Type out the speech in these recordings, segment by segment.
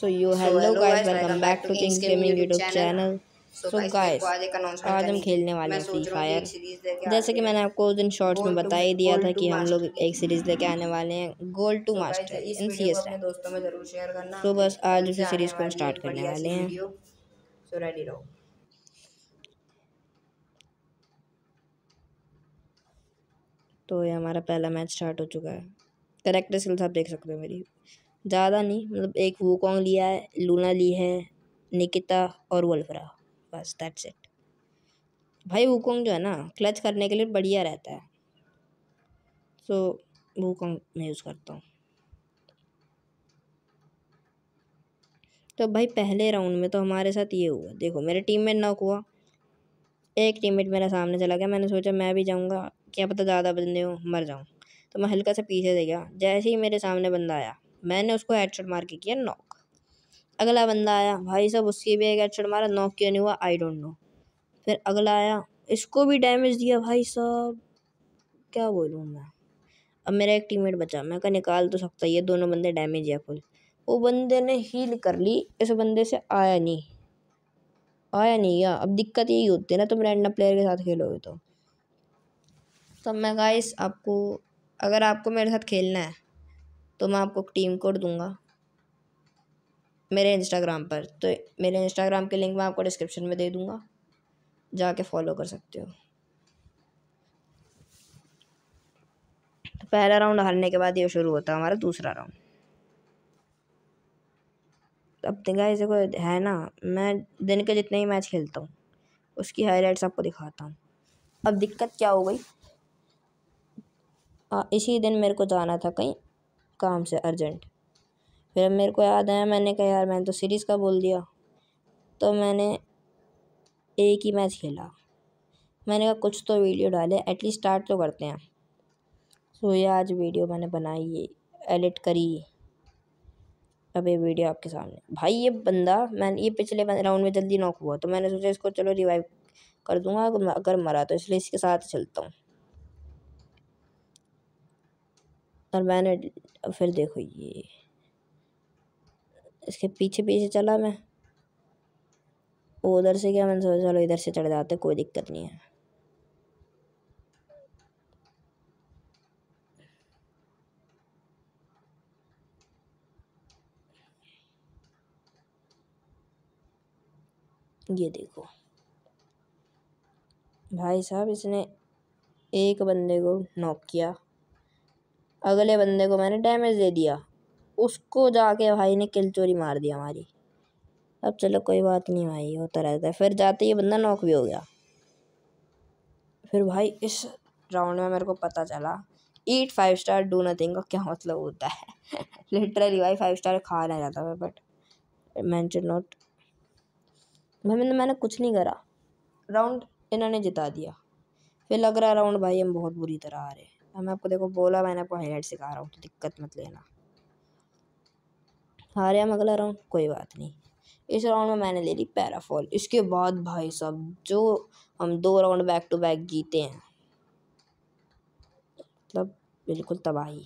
so you hello guys welcome back to Kings Gaming YouTube channel so guys आज हम खेलने वाले हैं फ्री फायर जैसे कि मैंने आपको उस दिन शॉर्ट्स में बता ही दिया था कि हम लोग एक सीरीज लेके आने वाले हैं gold to master in C S तो बस आज उसी सीरीज को स्टार्ट करने वाले हैं तो ये हमारा पहला मैच स्टार्ट हो चुका है करेक्टर स्किल्स आप देख सकते हो मेरी ज़्यादा नहीं मतलब एक कॉन्ग लिया है लूना ली है निकिता और वल्फरा बस दैट्स इट भाई कॉन्ग जो है ना क्लच करने के लिए बढ़िया रहता है सो so, कॉन्ग मैं यूज़ करता हूँ तो भाई पहले राउंड में तो हमारे साथ ये हुआ देखो मेरे टीम में नॉक हुआ एक टीममेट मेरा सामने चला गया मैंने सोचा मैं भी जाऊँगा क्या पता ज़्यादा बंदे हो मर जाऊँ तो मैं हल्का सा पीछे दे गया जैसे ही मेरे सामने बंदा आया मैंने उसको हेडशॉट मार के किया नॉक अगला बंदा आया भाई साहब उसकी भी एक हेडशॉट मारा नॉक क्यों नहीं हुआ आई डोंट नो फिर अगला आया इसको भी डैमेज दिया भाई साहब क्या बोलूँ मैं अब मेरा एक टीममेट बचा मैं कहा निकाल तो सकता ये दोनों बंदे डैमेज है फुल वो बंदे ने हील कर ली इस बंदे से आया नहीं आया नहीं यार अब दिक्कत यही होती है ना तुम रैंडम प्लेयर के साथ खेलोगे तो तब तो मैं गाइस आपको अगर आपको मेरे साथ खेलना है तो मैं आपको टीम कोड दूंगा मेरे इंस्टाग्राम पर तो मेरे इंस्टाग्राम के लिंक मैं आपको डिस्क्रिप्शन में दे दूँगा जाके फॉलो कर सकते हो तो पहला राउंड हारने के बाद ये शुरू होता है हमारा दूसरा राउंड अब इसे तो कोई है ना मैं दिन के जितने ही मैच खेलता हूँ उसकी हाईलाइट्स आपको दिखाता हूँ अब दिक्कत क्या हो गई आ, इसी दिन मेरे को जाना था कहीं काम से अर्जेंट फिर मेरे को याद आया मैंने कहा यार मैंने तो सीरीज़ का बोल दिया तो मैंने एक ही मैच खेला मैंने कहा कुछ तो वीडियो डाले एटलीस्ट स्टार्ट तो करते हैं सो ये आज वीडियो मैंने बनाई एडिट करी अब ये वीडियो आपके सामने भाई ये बंदा मैंने ये पिछले राउंड में जल्दी नॉक हुआ तो मैंने सोचा इसको चलो रिवाइव कर दूंगा अगर मरा तो इसलिए इसके साथ चलता हूँ कर मैंने फिर देखो ये इसके पीछे पीछे चला मैं उधर से क्या मैंने सोचा चलो इधर से चढ़ जाते कोई दिक्कत नहीं है ये देखो भाई साहब इसने एक बंदे को नॉक किया अगले बंदे को मैंने डैमेज दे दिया उसको जाके भाई ने किल चोरी मार दिया हमारी अब चलो कोई बात नहीं भाई होता रहता है फिर जाते ही बंदा नॉक भी हो गया फिर भाई इस राउंड में मेरे को पता चला eat five star do nothing का क्या मतलब होता है लिटरली भाई फाइव स्टार खा नहीं जाता मैं बट मैं नोट भाई मैंने मैंने कुछ नहीं करा राउंड इन्होंने जिता दिया फिर लग रहा राउंड भाई हम बहुत बुरी तरह आ रहे हैं मैं आपको देखो बोला मैंने आपको हाईलाइट सिखा रहा हूँ तो दिक्कत मत लेना हारे हम अगला राउंड कोई बात नहीं इस राउंड में मैंने ले ली पैराफॉल इसके बाद भाई साहब जो हम दो राउंड बैक टू बैक जीते हैं मतलब बिल्कुल तबाही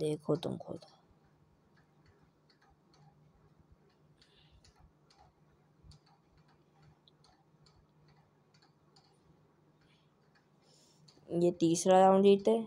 देखो तुम खुद ये तीसरा राउंड जीते